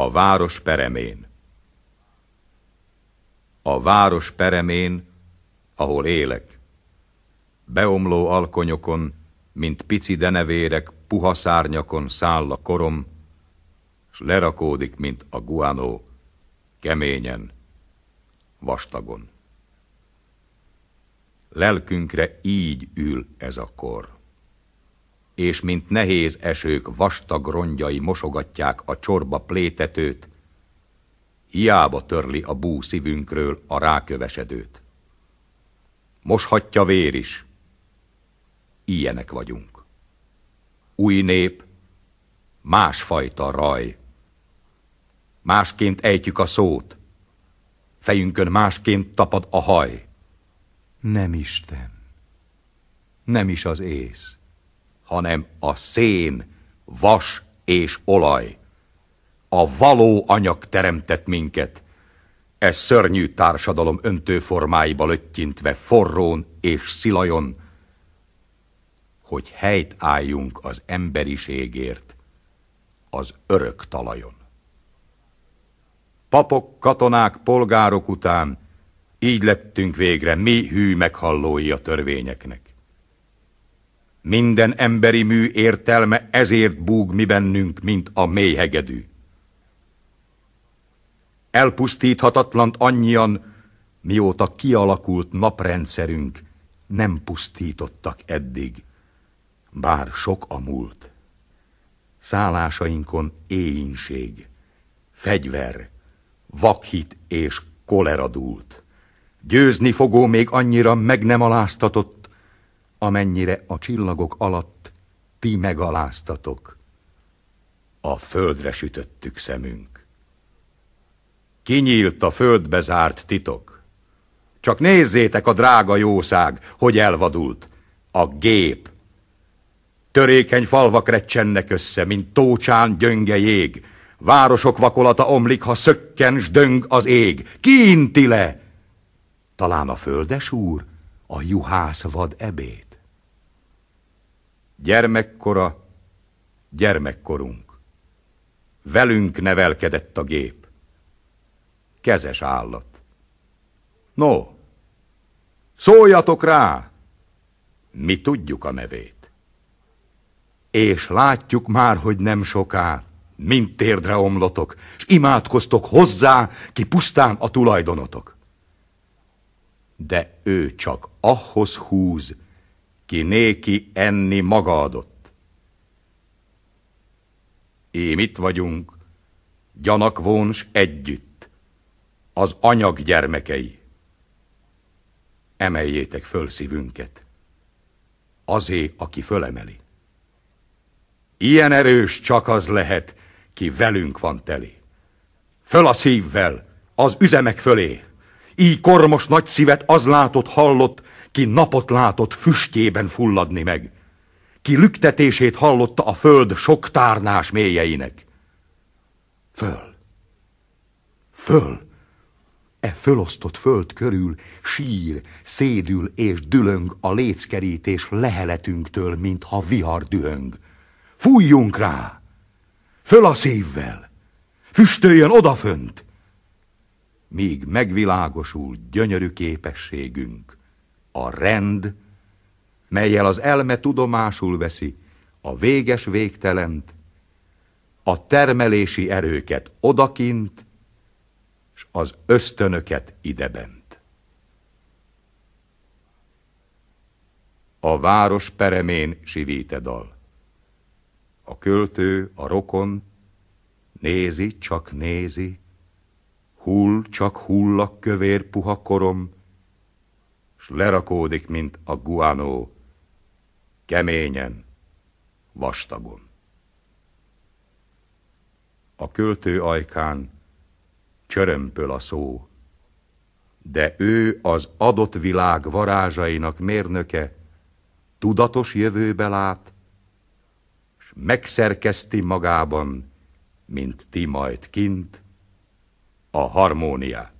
A város peremén A város peremén, ahol élek, beomló alkonyokon, mint pici denevérek puha szárnyakon száll a korom, s lerakódik, mint a guanó, keményen, vastagon. Lelkünkre így ül ez a kor és mint nehéz esők vastag rongyai mosogatják a csorba plétetőt, hiába törli a bú szívünkről a rákövesedőt. Moshatja vér is. Ilyenek vagyunk. Új nép, másfajta raj. Másként ejtjük a szót, fejünkön másként tapad a haj. Nem Isten, nem is az ész hanem a szén, vas és olaj. A való anyag teremtett minket, ez szörnyű társadalom öntőformáiba löttyintve forrón és szilajon, hogy helyt álljunk az emberiségért az örök talajon. Papok, katonák, polgárok után így lettünk végre mi hű meghallói a törvényeknek. Minden emberi mű értelme ezért búg mi bennünk, mint a mélyhegedű. Elpusztíthatatlant annyian, mióta kialakult naprendszerünk, nem pusztítottak eddig, bár sok a múlt. Szállásainkon éjénység, fegyver, vakhit és koleradult. Győzni fogó még annyira meg nem aláztatott amennyire a csillagok alatt ti megaláztatok. A földre sütöttük szemünk. Kinyílt a földbe zárt titok. Csak nézzétek a drága jószág, hogy elvadult. A gép. Törékeny falvak recsennek össze, mint tócsán gyönge jég. Városok vakolata omlik, ha szökken s döng az ég. Kiinti le! Talán a földes úr a juhász vad ebét. Gyermekkora, gyermekkorunk. Velünk nevelkedett a gép. Kezes állat. No, szóljatok rá! Mi tudjuk a nevét. És látjuk már, hogy nem soká, mint térdre omlotok, és imádkoztok hozzá, ki pusztán a tulajdonotok. De ő csak ahhoz húz, ki néki enni maga adott. Én itt vagyunk, gyanakvóns együtt, az anyag gyermekei. Emeljétek föl szívünket, azé, aki fölemeli. Ilyen erős csak az lehet, ki velünk van teli. Föl a szívvel, az üzemek fölé! Így kormos nagy szívet az látott, hallott, ki napot látott füstjében fulladni meg, ki lüktetését hallotta a föld sok tárnás mélyeinek. Föl, föl, e fölosztott föld körül sír, szédül és dülöng a léckerítés leheletünktől, mintha vihar dühöng. Fújjunk rá! Föl a szívvel! Füstöljön odafönt! míg megvilágosul gyönyörű képességünk, a rend, melyel az elme tudomásul veszi a véges végtelent, a termelési erőket odakint, s az ösztönöket idebent. A város peremén sivítedal. A költő, a rokon, nézi, csak nézi, Hull csak hullak kövér puha korom, s lerakódik, mint a guanó, keményen, vastagon. A költő ajkán csörömpöl a szó, de ő az adott világ varázsainak mérnöke, tudatos jövőbe lát, s megszerkeszti magában, mint ti majd kint, a harmóniát.